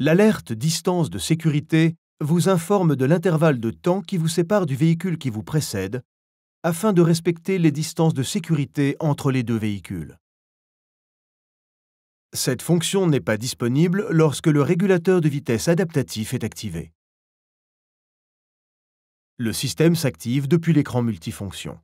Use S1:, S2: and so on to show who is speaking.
S1: L'alerte distance de sécurité vous informe de l'intervalle de temps qui vous sépare du véhicule qui vous précède afin de respecter les distances de sécurité entre les deux véhicules. Cette fonction n'est pas disponible lorsque le régulateur de vitesse adaptatif est activé. Le système s'active depuis l'écran multifonction.